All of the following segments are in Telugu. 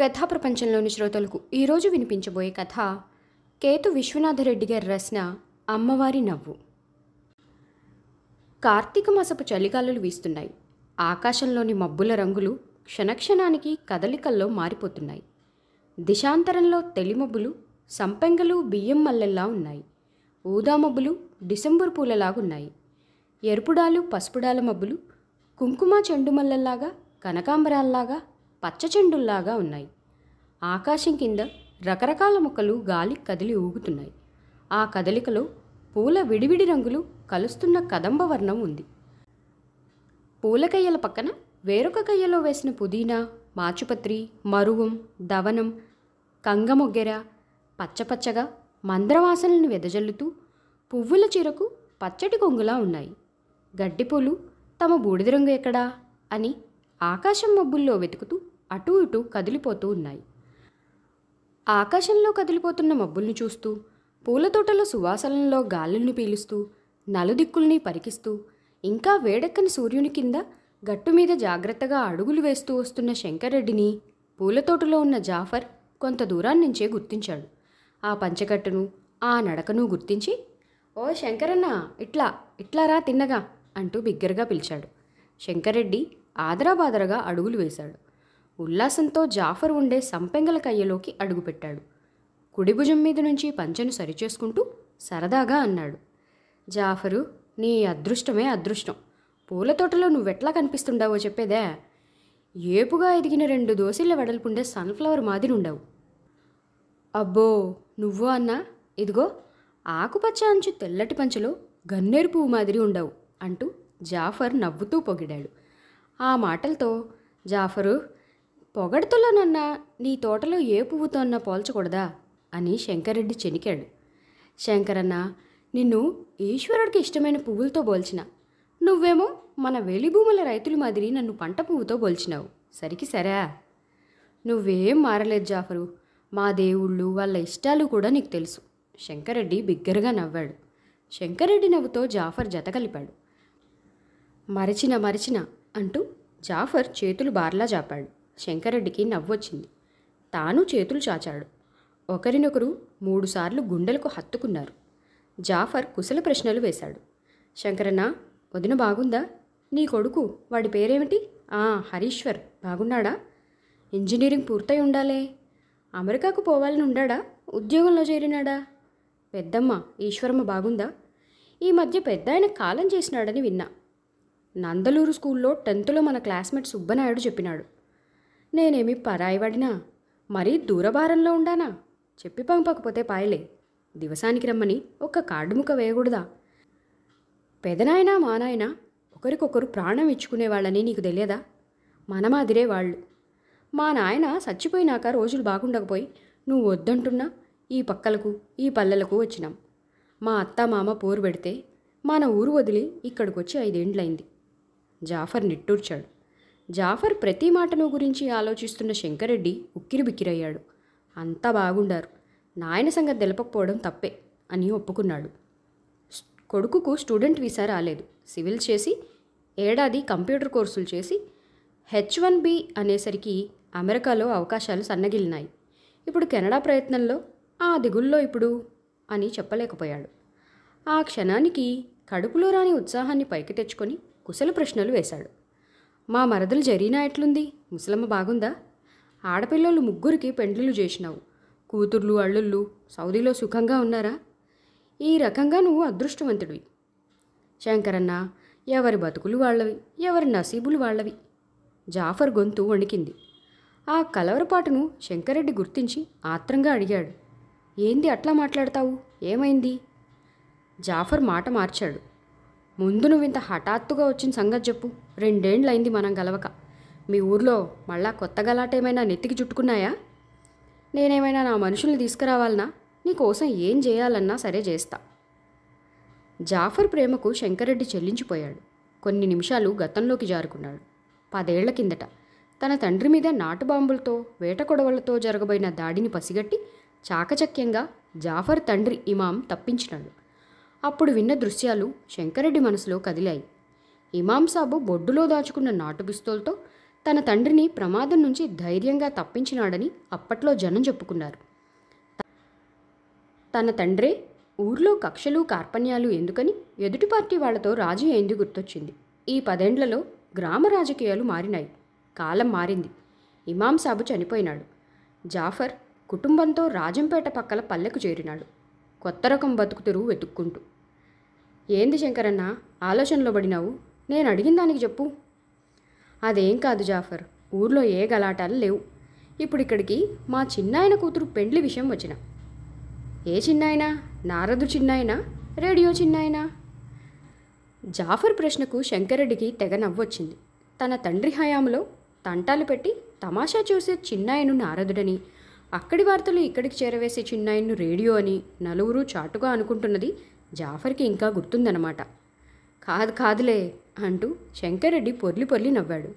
కథా ప్రపంచంలోని శ్రోతలకు ఈరోజు వినిపించబోయే కథ కేతు విశ్వనాథరెడ్డి గారు రాసిన అమ్మవారి నవ్వు కార్తీక మాసపు చలిగాలులు వీస్తున్నాయి ఆకాశంలోని మబ్బుల రంగులు క్షణక్షణానికి కదలికల్లో మారిపోతున్నాయి దిశాంతరంలో తెలిమబ్బులు సంపెంగలు బియ్యం మల్లెల్లా ఉన్నాయి ఊదామబ్బులు డిసెంబర్ పూలలాగున్నాయి ఎరుపుడాలు పసుపుడాల మబ్బులు కుంకుమ చెండు మల్లెల్లాగా కనకాంబరాల్లాగా పచ్చ చెండుల్లాగా ఉన్నాయి ఆకాశం కింద రకరకాల మొక్కలు గాలి కదిలి ఊగుతున్నాయి ఆ కదలికలో పూల విడివిడి రంగులు కలుస్తున్న కదంబ వర్ణం ఉంది పూలకయ్యల పక్కన వేరొక కయ్యలో వేసిన పుదీనా మాచుపత్రి మరువం దవనం కంగమొగ్గెర పచ్చపచ్చగా మంద్రవాసనలను వెదజల్లుతూ పువ్వుల చీరకు పచ్చటి కొంగులా ఉన్నాయి గడ్డిపూలు తమ బూడిద రంగు ఎక్కడా అని ఆకాశం మబ్బుల్లో వెతుకుతూ అటూ ఇటూ కదిలిపోతూ ఉన్నాయి ఆకాశంలో కదిలిపోతున్న మబ్బుల్ని చూస్తూ పూలతోటల సువాసనలో గాలుల్ని పీలుస్తూ నలుదిక్కుల్ని పరికిస్తూ ఇంకా వేడెక్కని సూర్యుని కింద గట్టు మీద జాగ్రత్తగా అడుగులు వేస్తూ వస్తున్న శంకరెడ్డిని పూలతోటలో ఉన్న జాఫర్ కొంత దూరాన్నించే గుర్తించాడు ఆ పంచకట్టును ఆ నడకను గుర్తించి ఓ శంకరన్న ఇట్లా ఇట్లా రా తిన్నగా అంటూ బిగ్గరగా పిలిచాడు శంకరెడ్డి ఆదరాబాదరగా అడుగులు వేశాడు ఉల్లాసంతో జాఫర్ ఉండే సంపెంగల కయ్యలోకి అడుగుపెట్టాడు కుడిభుజం మీద నుంచి పంచెను సరిచేసుకుంటూ సరదాగా అన్నాడు జాఫరు నీ అదృష్టమే అదృష్టం పూల తోటలో నువ్వెట్లా కనిపిస్తుండవో చెప్పేదే ఏపుగా ఎదిగిన రెండు దోశల వెడల్పుండే సన్ఫ్లవర్ మాదిరి ఉండవు అబ్బో నువ్వు అన్నా ఇదిగో ఆకుపచ్చ అంచు తెల్లటి పంచలో గన్నేరు పువ్వు మాదిరి ఉండవు అంటూ జాఫర్ నవ్వుతూ పొగిడాడు ఆ మాటలతో జాఫరు పొగడుతున్నానన్నా నీ తోటలో ఏ పువ్వుతోన్నా పోల్చకూడదా అని శంకరెడ్డి చెనికాడు శంకరన్న నిన్ను ఈశ్వరుడికి ఇష్టమైన పువ్వులతో పోల్చిన నువ్వేమో మన వెలిభూముల రైతుల మాదిరి నన్ను పంట పువ్వుతో పోల్చినావు సరికి సరే నువ్వేం మారలేదు జాఫరు మా దేవుళ్ళు వాళ్ళ ఇష్టాలు కూడా నీకు తెలుసు శంకరెడ్డి బిగ్గరగా నవ్వాడు శంకరెడ్డి నవ్వుతో జాఫర్ జత కలిపాడు మరచిన మరచిన అంటూ జాఫర్ చేతులు బార్లా జాపాడు శంకరెడ్డికి నవ్వొచ్చింది తాను చేతులు చాచాడు ఒకరినొకరు మూడుసార్లు గుండెలకు హత్తుకున్నారు జాఫర్ కుశల ప్రశ్నలు వేశాడు శంకరన్న వదిన బాగుందా నీ కొడుకు వాడి పేరేమిటి ఆ హరీశ్వర్ బాగున్నాడా ఇంజనీరింగ్ పూర్తయి ఉండాలే అమెరికాకు పోవాలని ఉండాడా ఉద్యోగంలో చేరినాడా పెద్దమ్మ ఈశ్వరమ్మ బాగుందా ఈ మధ్య పెద్ద ఆయన కాలం చేసినాడని విన్నా నందలూరు స్కూల్లో టెన్త్లో మన క్లాస్మేట్ సుబ్బనాయుడు చెప్పినాడు నేనేమి పరాయివాడినా మరీ దూరభారంలో ఉండానా చెప్పి పంపకపోతే పాయలే దివసానికి రమ్మని ఒక్క కార్డు ముక్క వేయకూడదా పెదనాయనా మానాయన ఒకరికొకరు ప్రాణం ఇచ్చుకునేవాళ్ళని నీకు తెలియదా మనమాదిరే వాళ్ళు మా నాయన చచ్చిపోయినాక రోజులు బాగుండకపోయి నువ్వు వద్దంటున్నా ఈ పక్కలకు ఈ పల్లెలకు వచ్చినాం మా అత్త మామ పోరు పెడితే మన ఊరు వదిలి ఇక్కడికి వచ్చి ఐదేండ్లైంది జాఫర్ నిట్టూర్చాడు జాఫర్ ప్రతి మాటను గురించి ఆలోచిస్తున్న శంకరెడ్డి ఉక్కిరిబిక్కిరయ్యాడు అంతా బాగుండారు నాయన సంగతి తెలపకపోవడం తప్పే అని ఒప్పుకున్నాడు కొడుకుకు స్టూడెంట్ వీసా రాలేదు సివిల్ చేసి ఏడాది కంప్యూటర్ కోర్సులు చేసి హెచ్ వన్ బి అనేసరికి అమెరికాలో అవకాశాలు సన్నగిలినాయి ఇప్పుడు కెనడా ప్రయత్నంలో ఆ దిగుల్లో ఇప్పుడు అని చెప్పలేకపోయాడు ఆ క్షణానికి కడుపులో రాని ఉత్సాహాన్ని పైకి తెచ్చుకొని కుశల ప్రశ్నలు వేశాడు మా మరదలు జరీనా ఎట్లుంది ముసలమ్మ బాగుందా ఆడపిల్లలు ముగ్గురికి పెండ్లు చేసినావు కూతుర్లు అళ్ళుళ్ళు సౌదీలో సుఖంగా ఉన్నారా ఈ రకంగా నువ్వు అదృష్టవంతుడివి శంకరన్న ఎవరి బతుకులు వాళ్ళవి ఎవరి నసీబులు వాళ్ళవి జాఫర్ గొంతు వణికింది ఆ కలవరపాటును శంకరెడ్డి గుర్తించి ఆత్రంగా అడిగాడు ఏంది అట్లా మాట్లాడతావు ఏమైంది జాఫర్ మాట మార్చాడు ముందు నువ్వు ఇంత హఠాత్తుగా వచ్చిన సంగతి చెప్పు అయింది మనం గలవక మీ ఊర్లో మళ్ళా కొత్త గలాటేమైనా నెత్తికి చుట్టుకున్నాయా నేనేమైనా నా మనుషుల్ని తీసుకురావాలన్నా నీకోసం ఏం చేయాలన్నా సరే చేస్తా జాఫర్ ప్రేమకు శంకరెడ్డి చెల్లించిపోయాడు కొన్ని నిమిషాలు గతంలోకి జారుకున్నాడు పదేళ్ల కిందట తన తండ్రి మీద నాటుబాంబులతో వేట కొడవలతో జరగబోయిన దాడిని పసిగట్టి చాకచక్యంగా జాఫర్ తండ్రి ఇమాం తప్పించినాడు అప్పుడు విన్న దృశ్యాలు శంకరెడ్డి మనసులో కదిలాయి ఇమాం సాబు బొడ్డులో దాచుకున్న నాటు పిస్తోల్తో తన తండ్రిని ప్రమాదం నుంచి ధైర్యంగా తప్పించినాడని అప్పట్లో జనం చెప్పుకున్నారు తన తండ్రే ఊర్లో కక్షలు కార్పణ్యాలు ఎందుకని ఎదుటి పార్టీ వాళ్లతో రాజీ అయింది గుర్తొచ్చింది ఈ పదేండ్లలో గ్రామ రాజకీయాలు మారినాయి కాలం మారింది ఇమాం సాబు చనిపోయినాడు జాఫర్ కుటుంబంతో రాజంపేట పక్కల పల్లెకు చేరినాడు కొత్త రకం బతుకుతురు వెతుక్కుంటూ ఏంది శంకరన్న ఆలోచనలో పడినావు నేను అడిగిన దానికి చెప్పు అదేం కాదు జాఫర్ ఊర్లో ఏ గలాటాలు లేవు ఇప్పుడు ఇక్కడికి మా చిన్నాయన కూతురు పెండ్లి విషయం వచ్చిన ఏ చిన్నాయన నారదు చిన్నాయన రేడియో చిన్నాయన జాఫర్ ప్రశ్నకు శంకరెడ్డికి తెగ నవ్వొచ్చింది తన తండ్రి హయాంలో తంటాలు పెట్టి తమాషా చూసే చిన్నాయను నారదుడని అక్కడి వార్తలు ఇక్కడికి చేరవేసే చిన్నాయన్ను రేడియో అని నలుగురు చాటుగా అనుకుంటున్నది జాఫర్కి ఇంకా గుర్తుందన్నమాట కాదు కాదులే అంటూ శంకర్రెడ్డి పొర్లి పొర్లి నవ్వాడు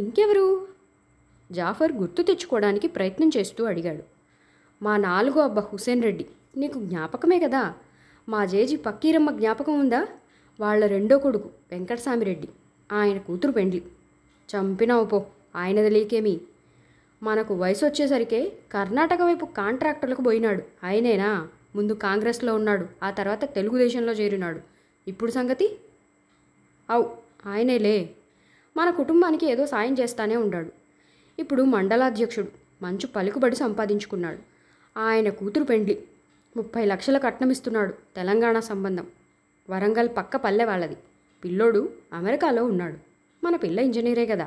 ఇంకెవరు జాఫర్ గుర్తు తెచ్చుకోవడానికి ప్రయత్నం చేస్తూ అడిగాడు మా నాలుగో అబ్బ హుసేన్ రెడ్డి నీకు జ్ఞాపకమే కదా మా జేజీ పక్కీరమ్మ జ్ఞాపకం ఉందా వాళ్ళ రెండో కొడుకు రెడ్డి ఆయన కూతురు పెండ్లి చంపినావు పో ఆయన తెలియకేమి మనకు వయసు వచ్చేసరికే కర్ణాటక వైపు కాంట్రాక్టర్లకు పోయినాడు ఆయనేనా ముందు కాంగ్రెస్లో ఉన్నాడు ఆ తర్వాత తెలుగుదేశంలో చేరినాడు ఇప్పుడు సంగతి అవు ఆయనేలే మన కుటుంబానికి ఏదో సాయం చేస్తానే ఉన్నాడు ఇప్పుడు మండలాధ్యక్షుడు మంచు పలుకుబడి సంపాదించుకున్నాడు ఆయన కూతురు పెండ్లి ముప్పై లక్షల కట్నం ఇస్తున్నాడు తెలంగాణ సంబంధం వరంగల్ పక్క పల్లె వాళ్ళది పిల్లోడు అమెరికాలో ఉన్నాడు మన పిల్ల ఇంజనీరే కదా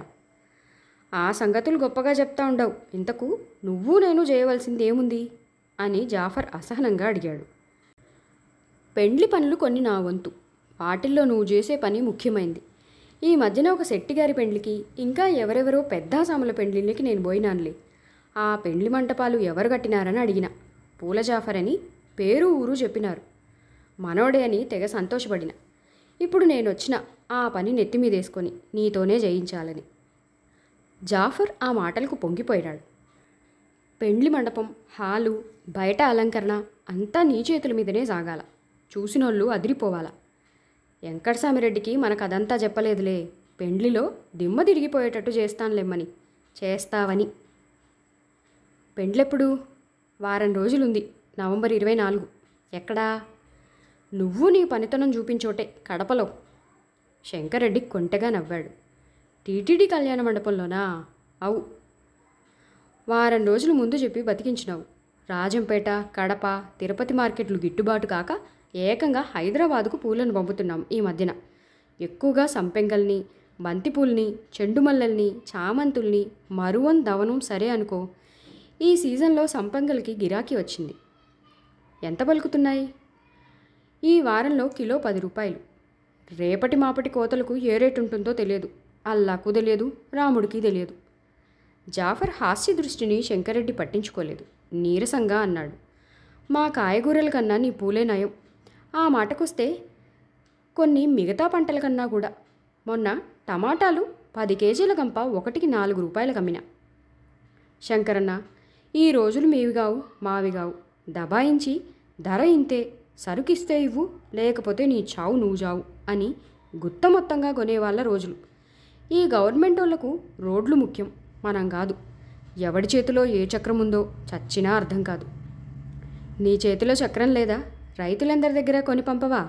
ఆ సంగతులు గొప్పగా చెప్తా ఉండవు ఇంతకు నువ్వు నేను చేయవలసింది ఏముంది అని జాఫర్ అసహనంగా అడిగాడు పెండ్లి పనులు కొన్ని నా వంతు వాటిల్లో నువ్వు చేసే పని ముఖ్యమైంది ఈ మధ్యన ఒక శెట్టిగారి పెండ్లికి ఇంకా ఎవరెవరో పెద్దాసాముల పెండ్లికి నేను పోయినానులే ఆ పెండ్లి మంటపాలు ఎవరు కట్టినారని అడిగిన పూల జాఫర్ అని పేరు ఊరు చెప్పినారు మనోడే అని తెగ సంతోషపడిన ఇప్పుడు నేను వచ్చిన ఆ పని నెత్తిమీదేసుకొని నీతోనే జయించాలని జాఫర్ ఆ మాటలకు పొంగిపోయాడు పెండ్లి మండపం హాలు బయట అలంకరణ అంతా నీ చేతుల మీదనే సాగాల చూసినోళ్ళు అదిరిపోవాల వెంకటస్వామిరెడ్డికి మనకు అదంతా చెప్పలేదులే పెండ్లిలో దిమ్మ తిరిగిపోయేటట్టు చేస్తానులేమ్మని చేస్తావని పెండ్లెప్పుడు వారం రోజులుంది నవంబర్ ఇరవై నాలుగు ఎక్కడా నువ్వు నీ పనితనం చూపించోటే కడపలో శంకరెడ్డి కొంటెగా నవ్వాడు టీటీడీ కళ్యాణ మండపంలోనా అవు వారం రోజుల ముందు చెప్పి బతికించినావు రాజంపేట కడప తిరుపతి మార్కెట్లు గిట్టుబాటు కాక ఏకంగా హైదరాబాదుకు పూలను పంపుతున్నాం ఈ మధ్యన ఎక్కువగా సంపెంగల్ని బంతిపూల్ని చెండుమల్లల్ని చామంతుల్ని మరువం దవనం సరే అనుకో ఈ సీజన్లో సంపెంగల్కి గిరాకీ వచ్చింది ఎంత పలుకుతున్నాయి ఈ వారంలో కిలో పది రూపాయలు రేపటి మాపటి కోతలకు ఏ రేటు ఉంటుందో తెలియదు అల్లాకు తెలియదు రాముడికి తెలియదు జాఫర్ హాస్య దృష్టిని శంకరెడ్డి పట్టించుకోలేదు నీరసంగా అన్నాడు మా కాయగూరల కన్నా నీ పూలే నయం ఆ మాటకొస్తే కొన్ని మిగతా పంటల కన్నా కూడా మొన్న టమాటాలు పది కేజీల గంప ఒకటికి నాలుగు రూపాయలు కమ్మిన శంకరన్న ఈ రోజులు మీవిగావు మావిగావు దబాయించి ధర ఇంతే సరుకిస్తే ఇవ్వు లేకపోతే నీ చావు నువ్వు చావు అని గుత్త మొత్తంగా కొనేవాళ్ళ రోజులు ఈ గవర్నమెంట్ వాళ్లకు రోడ్లు ముఖ్యం మనం కాదు ఎవడి చేతిలో ఏ చక్రం ఉందో చచ్చినా అర్థం కాదు నీ చేతిలో చక్రం లేదా రైతులందరి దగ్గర కొని పంపవా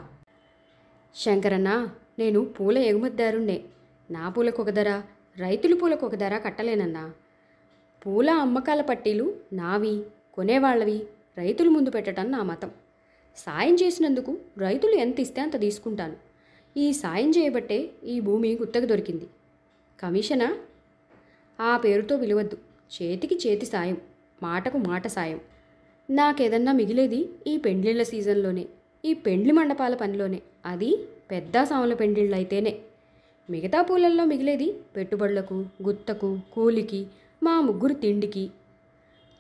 శంకరన్న నేను పూల ఎగుమతిదారుణ్ణే నా పూలకు ఒక ధర రైతుల పూలకు ఒక ధర కట్టలేనన్నా పూల అమ్మకాల పట్టీలు నావి కొనేవాళ్ళవి రైతుల ముందు పెట్టడం నా మతం సాయం చేసినందుకు రైతులు ఎంత ఇస్తే అంత తీసుకుంటాను ఈ సాయం చేయబట్టే ఈ భూమి గుత్తకు దొరికింది కమిషనా ఆ పేరుతో విలువద్దు చేతికి చేతి సాయం మాటకు మాట సాయం నాకేదన్నా మిగిలేది ఈ పెండ్లిళ్ళ సీజన్లోనే ఈ పెండ్లి మండపాల పనిలోనే అది పెద్ద సాముల పెండ్లిళ్ళు అయితేనే మిగతా పూలల్లో మిగిలేది పెట్టుబడులకు గుత్తకు కూలికి మా ముగ్గురు తిండికి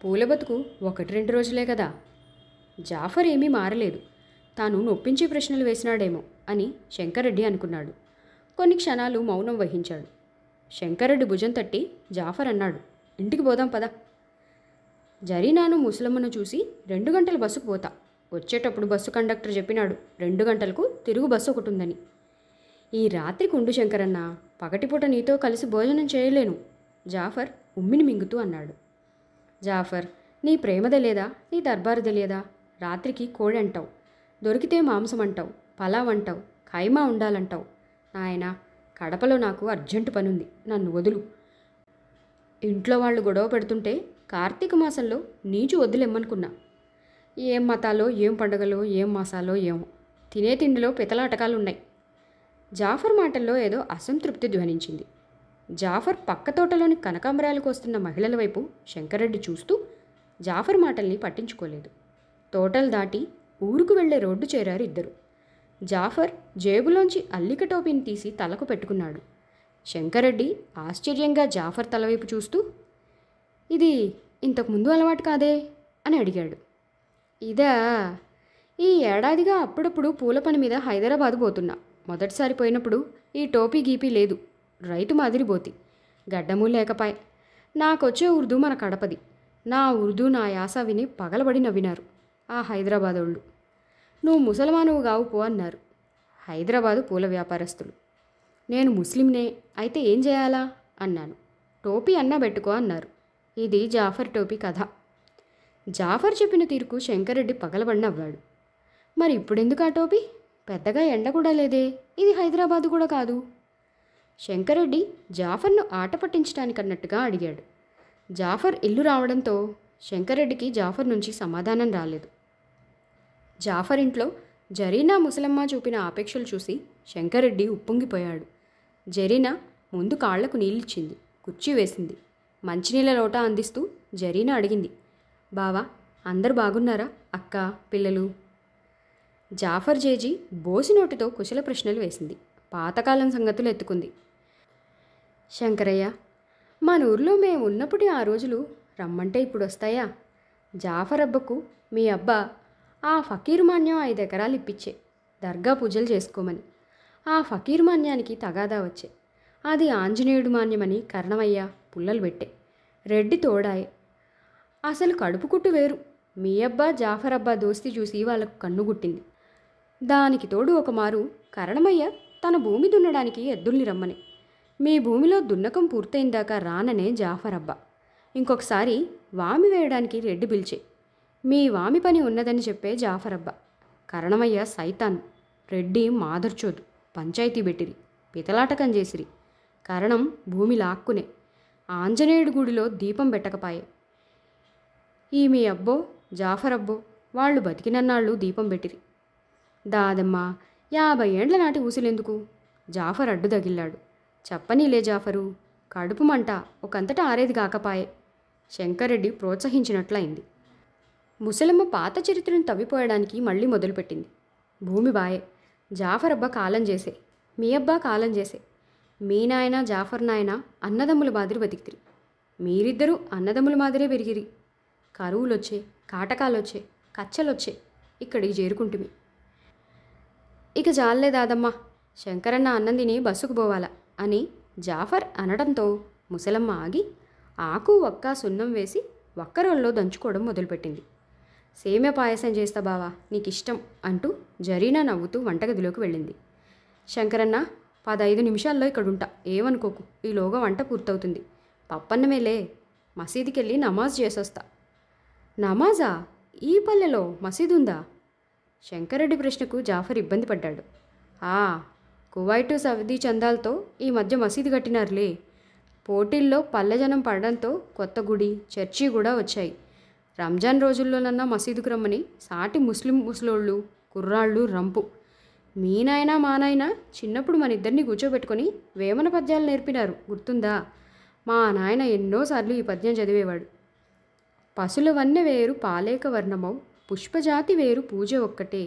పూల బతుకు ఒకటి రెండు రోజులే కదా జాఫర్ ఏమీ మారలేదు తాను నొప్పించే ప్రశ్నలు వేసినాడేమో అని శంకరెడ్డి అనుకున్నాడు కొన్ని క్షణాలు మౌనం వహించాడు శంకరెడ్డి భుజం తట్టి జాఫర్ అన్నాడు ఇంటికి పోదాం పదా జరీనాను ముసలమ్మను చూసి రెండు గంటల బస్సుకు పోతా వచ్చేటప్పుడు బస్సు కండక్టర్ చెప్పినాడు రెండు గంటలకు తిరుగు బస్సు ఒకటి ఉందని ఈ రాత్రి కుండు శంకరన్న పగటిపూట నీతో కలిసి భోజనం చేయలేను జాఫర్ ఉమ్మిని మింగుతూ అన్నాడు జాఫర్ నీ ప్రేమ తెలియదా నీ దర్బారు తెలియదా రాత్రికి కోడి అంటావు దొరికితే మాంసం అంటావు పలావ్ అంటావు ఖైమా ఉండాలంటావు నాయనా కడపలో నాకు అర్జెంటు పనుంది నన్ను వదులు ఇంట్లో వాళ్ళు గొడవ పెడుతుంటే కార్తీక మాసంలో నీచు వదిలేమ్మనుకున్నా ఏం మతాలో ఏం పండుగలో ఏం మాసాలో ఏమో తినే తిండిలో పితలాటకాలు ఉన్నాయి జాఫర్ మాటల్లో ఏదో అసంతృప్తి ధ్వనించింది జాఫర్ పక్క తోటలోని కనకాంబరాలకు వస్తున్న మహిళల వైపు శంకరెడ్డి చూస్తూ జాఫర్ మాటల్ని పట్టించుకోలేదు తోటలు దాటి ఊరుకు వెళ్లే రోడ్డు చేరారు ఇద్దరు జాఫర్ జేబులోంచి అల్లిక టోపీని తీసి తలకు పెట్టుకున్నాడు శంకరెడ్డి ఆశ్చర్యంగా జాఫర్ తలవైపు చూస్తూ ఇది ఇంతకుముందు అలవాటు కాదే అని అడిగాడు ఇదా ఈ ఏడాదిగా అప్పుడప్పుడు పూల పని మీద హైదరాబాద్ పోతున్నా మొదటిసారి పోయినప్పుడు ఈ టోపీ గీపీ లేదు రైతు మాదిరి పోతి గడ్డము లేకపాయ్ నాకొచ్చే ఉర్దూ మన కడపది నా ఉర్దూ నా యాస విని పగలబడి నవ్వినారు ఆ వాళ్ళు నువ్వు ముసల్మానువు కావు పో అన్నారు హైదరాబాదు పూల వ్యాపారస్తులు నేను ముస్లింనే అయితే ఏం చేయాలా అన్నాను టోపీ అన్నా పెట్టుకో అన్నారు ఇది జాఫర్ టోపీ కథ జాఫర్ చెప్పిన తీరుకు శంకరెడ్డి పగలబడినవ్వాడు మరి ఇప్పుడెందుకు ఆ టోపీ పెద్దగా ఎండ కూడా లేదే ఇది హైదరాబాదు కూడా కాదు శంకరెడ్డి జాఫర్ను ఆట పట్టించడానికన్నట్టుగా అడిగాడు జాఫర్ ఇల్లు రావడంతో శంకరెడ్డికి జాఫర్ నుంచి సమాధానం రాలేదు జాఫర్ ఇంట్లో జరీనా ముసలమ్మ చూపిన ఆపేక్షలు చూసి శంకరెడ్డి ఉప్పొంగిపోయాడు జరీనా ముందు కాళ్లకు నీళ్ళిచ్చింది కుర్చీ వేసింది మంచినీళ్ళ లోట అందిస్తూ జరీనా అడిగింది బావా అందరు బాగున్నారా అక్క పిల్లలు జాఫర్ జేజీ బోసి నోటితో కుశల ప్రశ్నలు వేసింది పాతకాలం సంగతులు ఎత్తుకుంది శంకరయ్య మా ఊర్లో మేము ఉన్నప్పుడు ఆ రోజులు రమ్మంటే ఇప్పుడు వస్తాయా జాఫర్ అబ్బకు మీ అబ్బా ఆ ఫకీరు మాన్యం ఐదు ఎకరాలు ఇప్పించే దర్గా పూజలు చేసుకోమని ఆ ఫకీర్ మాన్యానికి తగాదా వచ్చే అది ఆంజనేయుడు మాన్యమని కరణమయ్య పుల్లలు పెట్టే రెడ్డి తోడాయే అసలు కడుపు కుట్టు వేరు మీ అబ్బా జాఫర్ అబ్బా దోస్తి చూసి వాళ్ళకు కన్నుగుట్టింది దానికి తోడు ఒకమారు కరణమయ్య తన భూమి దున్నడానికి ఎద్దుల్ని రమ్మని మీ భూమిలో దున్నకం పూర్తయిందాక రాననే జాఫర్ అబ్బా ఇంకొకసారి వామి వేయడానికి రెడ్డి పిలిచే మీ వామి పని ఉన్నదని చెప్పే జాఫర్ అబ్బా కరణమయ్య సైతాన్ రెడ్డి మాదర్చోదు పంచాయతీ పెట్టిరి పితలాటకం చేసిరి కారణం భూమి లాక్కునే ఆంజనేయుడి గుడిలో దీపం పెట్టకపాయే ఈమె అబ్బో జాఫర్ అబ్బో వాళ్ళు బతికినన్నాళ్ళు దీపం పెట్టిరి దాదమ్మ యాభై ఏండ్ల నాటి ఊసులెందుకు జాఫర్ అడ్డు తగిల్లాడు చెప్పనీలే జాఫరు కడుపు మంట ఒకంతటా ఆరేది కాకపాయే శంకరెడ్డి ప్రోత్సహించినట్లయింది ముసలమ్మ పాత చరిత్రను తవ్విపోయడానికి మళ్ళీ మొదలుపెట్టింది భూమి బాయే జాఫర్ అబ్బా కాలం చేసే మీ అబ్బా కాలం చేసే మీ నాయన జాఫర్ నాయన అన్నదమ్ముల మాదిరి బతికితిరి మీరిద్దరూ అన్నదమ్ముల మాదిరే పెరిగిరి కరువులొచ్చే కాటకాలొచ్చే కచ్చలొచ్చే ఇక్కడికి చేరుకుంటుమి ఇక జాలే దాదమ్మా శంకరన్న తిని బస్సుకు పోవాలా అని జాఫర్ అనడంతో ముసలమ్మ ఆగి ఆకు ఒక్క సున్నం వేసి ఒక్క దంచుకోవడం మొదలుపెట్టింది సేమే పాయసం చేస్తా బావా నీకు ఇష్టం అంటూ జరీనా నవ్వుతూ వంటగదిలోకి వెళ్ళింది శంకరన్న పదహైదు నిమిషాల్లో ఇక్కడుంటా ఏమనుకోకు ఈలోగా వంట పూర్తవుతుంది పప్పన్నమేలే మసీదుకి వెళ్ళి నమాజ్ చేసొస్తా నమాజా ఈ పల్లెలో మసీదు ఉందా శంకరెడ్డి ప్రశ్నకు జాఫర్ ఇబ్బంది పడ్డాడు ఆ కువైటు సవదీ చందాలతో ఈ మధ్య మసీదు కట్టినారులే పోటీల్లో పల్లెజనం పడడంతో కొత్త గుడి చర్చి కూడా వచ్చాయి రంజాన్ రోజుల్లోనన్నా మసీదుకు రమ్మని సాటి ముస్లిం ముసలోళ్ళు కుర్రాళ్ళు రంపు మీ నాయన మా నాయన చిన్నప్పుడు మన ఇద్దరిని కూర్చోబెట్టుకొని వేమన పద్యాలు నేర్పినారు గుర్తుందా మా నాయన ఎన్నోసార్లు ఈ పద్యం చదివేవాడు పసుల వన్న వేరు పాలేక వర్ణమౌ పుష్పజాతి వేరు పూజ ఒక్కటే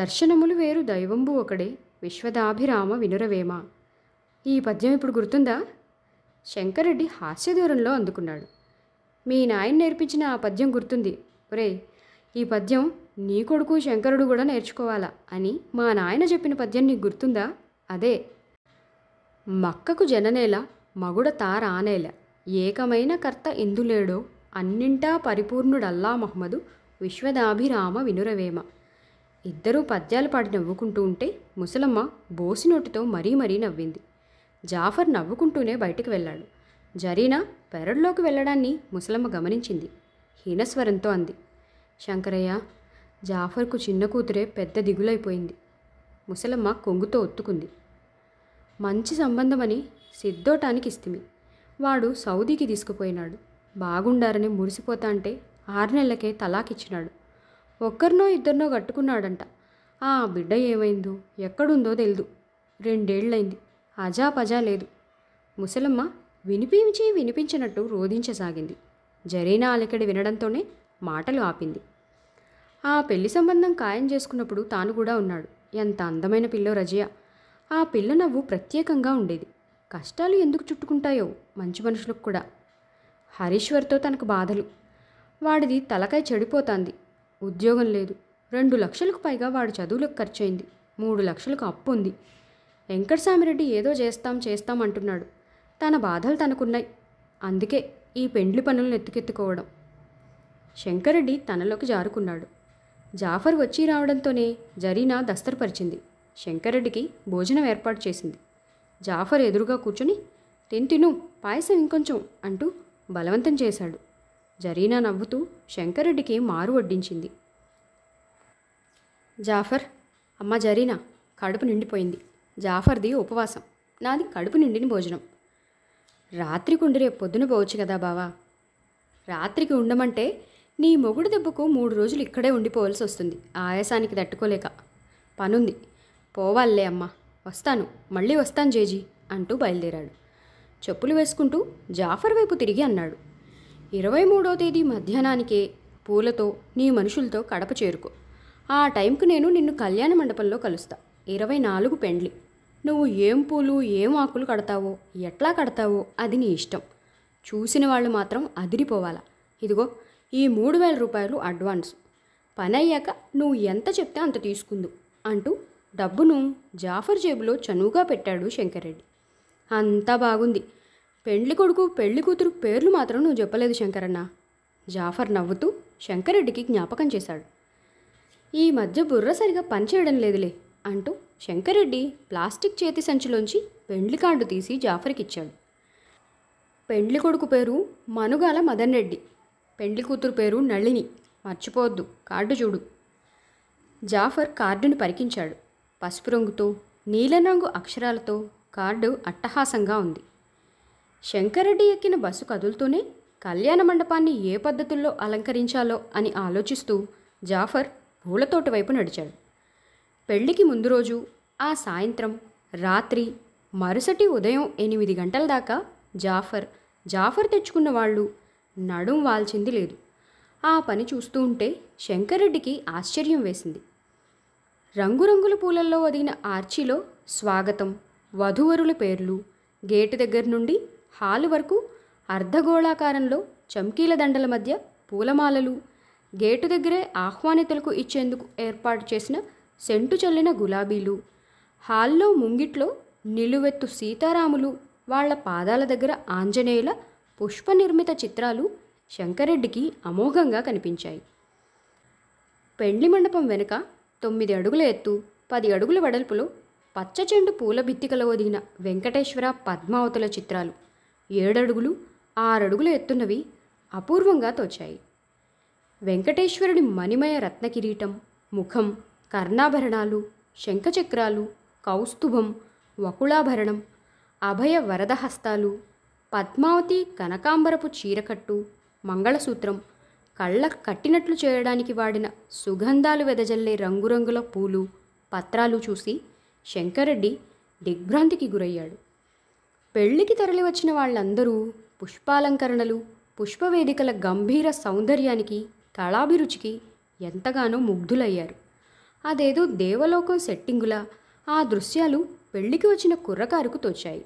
దర్శనములు వేరు దైవంబు ఒకడే విశ్వదాభిరామ వినురవేమ ఈ పద్యం ఇప్పుడు గుర్తుందా శంకరెడ్డి హాస్యదూరంలో అందుకున్నాడు మీ నాయన నేర్పించిన ఆ పద్యం గుర్తుంది ఒరే ఈ పద్యం నీ కొడుకు శంకరుడు కూడా నేర్చుకోవాలా అని మా నాయన చెప్పిన పద్యం నీకు గుర్తుందా అదే మక్కకు జననేల మగుడ తారానేల ఏకమైన కర్త ఎందులేడో అన్నింటా పరిపూర్ణుడల్లా మహమ్మదు విశ్వదాభిరామ వినురవేమ ఇద్దరూ పద్యాలు పాడి నవ్వుకుంటూ ఉంటే ముసలమ్మ బోసినోటితో మరీ మరీ నవ్వింది జాఫర్ నవ్వుకుంటూనే బయటికి వెళ్ళాడు జరీనా పెరడులోకి వెళ్ళడాన్ని ముసలమ్మ గమనించింది హీనస్వరంతో అంది శంకరయ్య జాఫర్కు చిన్న కూతురే పెద్ద దిగులైపోయింది ముసలమ్మ కొంగుతో ఒత్తుకుంది మంచి సంబంధమని సిద్ధోటానికి ఇస్తిమి వాడు సౌదీకి తీసుకుపోయినాడు బాగుండారని మురిసిపోతా అంటే ఆరు నెలలకే తలాకిచ్చినాడు ఒక్కరినో ఇద్దరినో కట్టుకున్నాడంట ఆ బిడ్డ ఏమైందో ఎక్కడుందో తెలీదు రెండేళ్లైంది అజాపజా లేదు ముసలమ్మ వినిపించి వినిపించినట్టు రోధించసాగింది జరీనా అలికడి వినడంతోనే మాటలు ఆపింది ఆ పెళ్లి సంబంధం ఖాయం చేసుకున్నప్పుడు తాను కూడా ఉన్నాడు ఎంత అందమైన పిల్లో రజయ ఆ పిల్ల నవ్వు ప్రత్యేకంగా ఉండేది కష్టాలు ఎందుకు చుట్టుకుంటాయో మంచి మనుషులకు కూడా హరీశ్వర్తో తనకు బాధలు వాడిది తలకాయ చెడిపోతాంది ఉద్యోగం లేదు రెండు లక్షలకు పైగా వాడు చదువులకు ఖర్చయింది మూడు లక్షలకు అప్పు ఉంది వెంకటసామిరెడ్డి ఏదో చేస్తాం చేస్తాం అంటున్నాడు తన బాధలు తనకున్నాయి అందుకే ఈ పెండ్లి పనులను ఎత్తుకెత్తుకోవడం శంకరెడ్డి తనలోకి జారుకున్నాడు జాఫర్ వచ్చి రావడంతోనే జరీనా దస్తరపరిచింది శంకరెడ్డికి భోజనం ఏర్పాటు చేసింది జాఫర్ ఎదురుగా కూర్చుని తింటిను పాయసం ఇంకొంచెం అంటూ బలవంతం చేశాడు జరీనా నవ్వుతూ శంకరెడ్డికి మారు వడ్డించింది జాఫర్ అమ్మ జరీనా కడుపు నిండిపోయింది జాఫర్ది ఉపవాసం నాది కడుపు నిండిన భోజనం రాత్రికి ఉండి రేపు పొద్దున పోవచ్చు కదా బావా రాత్రికి ఉండమంటే నీ మొగుడు దెబ్బకు మూడు రోజులు ఇక్కడే ఉండిపోవాల్సి వస్తుంది ఆయాసానికి తట్టుకోలేక పనుంది పోవాలే అమ్మ వస్తాను మళ్ళీ వస్తాను జేజీ అంటూ బయలుదేరాడు చెప్పులు వేసుకుంటూ జాఫర్ వైపు తిరిగి అన్నాడు ఇరవై మూడో తేదీ మధ్యాహ్నానికే పూలతో నీ మనుషులతో కడప చేరుకో ఆ టైంకు నేను నిన్ను కళ్యాణ మండపంలో కలుస్తా ఇరవై నాలుగు పెండ్లి నువ్వు ఏం పూలు ఏం ఆకులు కడతావో ఎట్లా కడతావో అది నీ ఇష్టం చూసిన వాళ్ళు మాత్రం అదిరిపోవాలా ఇదిగో ఈ మూడు వేల రూపాయలు అడ్వాన్స్ పని అయ్యాక నువ్వు ఎంత చెప్తే అంత తీసుకుందు అంటూ డబ్బును జాఫర్ జేబులో చనువుగా పెట్టాడు శంకరెడ్డి అంతా బాగుంది పెండ్లి కొడుకు పెళ్లి కూతురు పేర్లు మాత్రం నువ్వు చెప్పలేదు శంకరన్న జాఫర్ నవ్వుతూ శంకరెడ్డికి జ్ఞాపకం చేశాడు ఈ మధ్య బుర్ర సరిగా పనిచేయడం లేదులే అంటూ శంకరెడ్డి ప్లాస్టిక్ చేతి సంచిలోంచి పెండ్లి కార్డు తీసి జాఫర్కిచ్చాడు పెండ్లి కొడుకు పేరు మనుగాల మదన్ రెడ్డి పెండ్లి కూతురు పేరు నళిని మర్చిపోవద్దు కార్డు చూడు జాఫర్ కార్డును పరికించాడు పసుపు రంగుతో రంగు అక్షరాలతో కార్డు అట్టహాసంగా ఉంది శంకరెడ్డి ఎక్కిన బస్సు కదులుతూనే కళ్యాణ మండపాన్ని ఏ పద్ధతుల్లో అలంకరించాలో అని ఆలోచిస్తూ జాఫర్ పూలతోటి వైపు నడిచాడు పెళ్లికి ముందు రోజు ఆ సాయంత్రం రాత్రి మరుసటి ఉదయం ఎనిమిది గంటల దాకా జాఫర్ జాఫర్ తెచ్చుకున్న వాళ్ళు నడుం వాల్చింది లేదు ఆ పని చూస్తూ ఉంటే శంకరెడ్డికి ఆశ్చర్యం వేసింది రంగురంగుల పూలల్లో వదిగిన ఆర్చిలో స్వాగతం వధూవరుల పేర్లు గేటు దగ్గర నుండి హాలు వరకు అర్ధగోళాకారంలో చమ్కీల దండల మధ్య పూలమాలలు గేటు దగ్గరే ఆహ్వానితులకు ఇచ్చేందుకు ఏర్పాటు చేసిన సెంటు చల్లిన గులాబీలు హాల్లో ముంగిట్లో నిలువెత్తు సీతారాములు వాళ్ల పాదాల దగ్గర ఆంజనేయుల పుష్ప నిర్మిత చిత్రాలు శంకరెడ్డికి అమోఘంగా కనిపించాయి పెండ్లి మండపం వెనుక తొమ్మిది అడుగుల ఎత్తు పది అడుగుల వెడల్పులో పచ్చ చెండు పూల బిత్తికలో ఒదిగిన వెంకటేశ్వర పద్మావతుల చిత్రాలు ఏడడుగులు ఆరడుగులు ఎత్తున్నవి అపూర్వంగా తోచాయి వెంకటేశ్వరుడి మణిమయ రత్నకిరీటం ముఖం కర్ణాభరణాలు శంఖచక్రాలు కౌస్తుభం వకుళాభరణం అభయ వరదహస్తాలు పద్మావతి కనకాంబరపు చీరకట్టు మంగళసూత్రం కళ్ళ కట్టినట్లు చేయడానికి వాడిన సుగంధాలు వెదజల్లే రంగురంగుల పూలు పత్రాలు చూసి శంకరెడ్డి దిగ్భ్రాంతికి గురయ్యాడు పెళ్లికి తరలివచ్చిన వాళ్ళందరూ పుష్పాలంకరణలు పుష్పవేదికల గంభీర సౌందర్యానికి కళాభిరుచికి ఎంతగానో ముగ్ధులయ్యారు అదేదో దేవలోకం సెట్టింగులా ఆ దృశ్యాలు పెళ్లికి వచ్చిన కుర్రకారుకు తోచాయి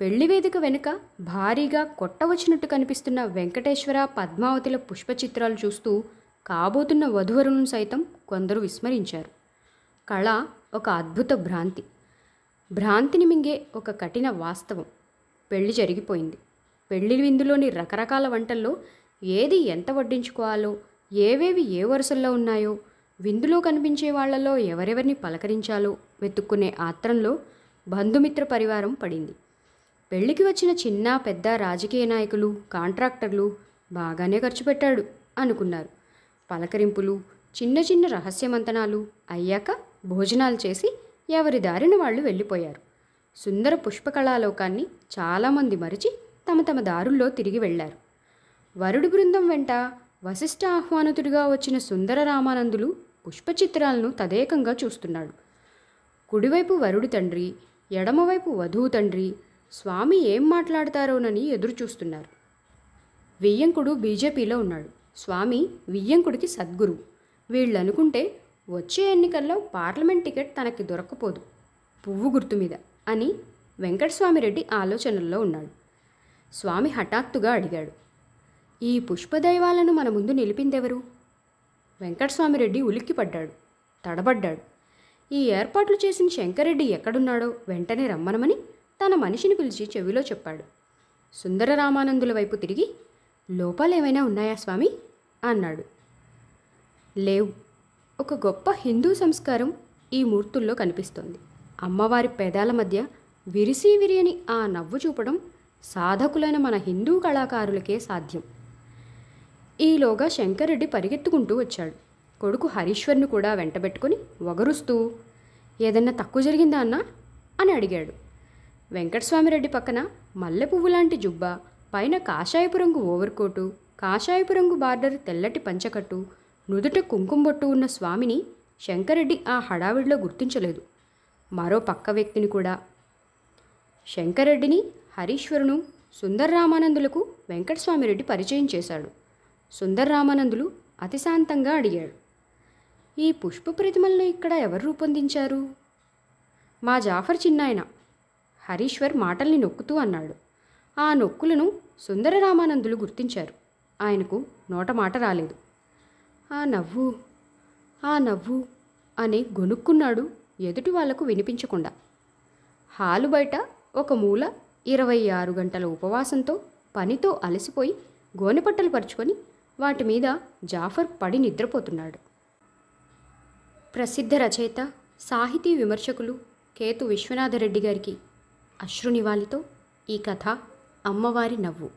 పెళ్లి వేదిక వెనుక భారీగా కొట్టవచ్చినట్టు కనిపిస్తున్న వెంకటేశ్వర పద్మావతిల పుష్ప చిత్రాలు చూస్తూ కాబోతున్న వధువరును సైతం కొందరు విస్మరించారు కళ ఒక అద్భుత భ్రాంతి భ్రాంతిని మింగే ఒక కఠిన వాస్తవం పెళ్లి జరిగిపోయింది పెళ్లి విందులోని రకరకాల వంటల్లో ఏది ఎంత వడ్డించుకోవాలో ఏవేవి ఏ వరుసల్లో ఉన్నాయో విందులో కనిపించే వాళ్లలో ఎవరెవరిని పలకరించాలో వెతుక్కునే ఆత్రంలో బంధుమిత్ర పరివారం పడింది పెళ్లికి వచ్చిన చిన్న పెద్ద రాజకీయ నాయకులు కాంట్రాక్టర్లు బాగానే ఖర్చు పెట్టాడు అనుకున్నారు పలకరింపులు చిన్న చిన్న రహస్యమంతనాలు అయ్యాక భోజనాలు చేసి ఎవరి దారిన వాళ్ళు వెళ్ళిపోయారు సుందర పుష్పకళాలోకాన్ని చాలామంది మరిచి తమ తమ దారుల్లో తిరిగి వెళ్లారు వరుడి బృందం వెంట వశిష్ఠ ఆహ్వానితుడిగా వచ్చిన సుందర రామానందులు పుష్ప చిత్రాలను తదేకంగా చూస్తున్నాడు కుడివైపు వరుడి తండ్రి ఎడమవైపు వధువు తండ్రి స్వామి ఏం మాట్లాడతారోనని ఎదురు చూస్తున్నారు వియ్యంకుడు బీజేపీలో ఉన్నాడు స్వామి వియ్యంకుడికి సద్గురు వీళ్ళనుకుంటే వచ్చే ఎన్నికల్లో పార్లమెంట్ టికెట్ తనకి దొరకపోదు పువ్వు గుర్తు మీద అని వెంకటస్వామిరెడ్డి ఆలోచనల్లో ఉన్నాడు స్వామి హఠాత్తుగా అడిగాడు ఈ పుష్పదైవాలను మన ముందు నిలిపిందెవరు వెంకటస్వామిరెడ్డి ఉలిక్కిపడ్డాడు తడబడ్డాడు ఈ ఏర్పాట్లు చేసిన శంకరెడ్డి ఎక్కడున్నాడో వెంటనే రమ్మనమని తన మనిషిని పిలిచి చెవిలో చెప్పాడు సుందర రామానందుల వైపు తిరిగి లోపాలేమైనా ఉన్నాయా స్వామి అన్నాడు లేవు ఒక గొప్ప హిందూ సంస్కారం ఈ మూర్తుల్లో కనిపిస్తోంది అమ్మవారి పెదాల మధ్య విరిసి విరియని ఆ నవ్వు చూపడం సాధకులైన మన హిందూ కళాకారులకే సాధ్యం ఈలోగా శంకరెడ్డి పరిగెత్తుకుంటూ వచ్చాడు కొడుకు హరీశ్వర్ను కూడా వెంటబెట్టుకుని వగరుస్తూ ఏదన్నా తక్కువ జరిగిందా అన్నా అని అడిగాడు వెంకటస్వామిరెడ్డి పక్కన మల్లె లాంటి జుబ్బ పైన కాషాయపు రంగు ఓవర్కోటు కాషాయపు రంగు బార్డర్ తెల్లటి పంచకట్టు నుదుట కుంకుమబొట్టు ఉన్న స్వామిని శంకరెడ్డి ఆ హడావిడిలో గుర్తించలేదు మరో పక్క వ్యక్తిని కూడా శంకరెడ్డిని హరీశ్వరును సుందర్రామానందులకు వెంకటస్వామిరెడ్డి పరిచయం చేశాడు సుందర్రామానందులు అతిశాంతంగా అడిగాడు ఈ పుష్ప ప్రతిమలను ఇక్కడ ఎవరు రూపొందించారు మా జాఫర్ చిన్నాయన హరీశ్వర్ మాటల్ని నొక్కుతూ అన్నాడు ఆ నొక్కులను సుందర రామానందులు గుర్తించారు ఆయనకు నోట మాట రాలేదు ఆ నవ్వు ఆ నవ్వు అని గొనుక్కున్నాడు ఎదుటి వాళ్లకు వినిపించకుండా హాలు బయట ఒక మూల ఇరవై ఆరు గంటల ఉపవాసంతో పనితో అలసిపోయి గోనెపట్టలు పరుచుకొని వాటి మీద జాఫర్ పడి నిద్రపోతున్నాడు ప్రసిద్ధ రచయిత సాహితీ విమర్శకులు కేతు విశ్వనాథరెడ్డి గారికి అశ్రునివాళితో ఈ కథ అమ్మవారి నవ్వు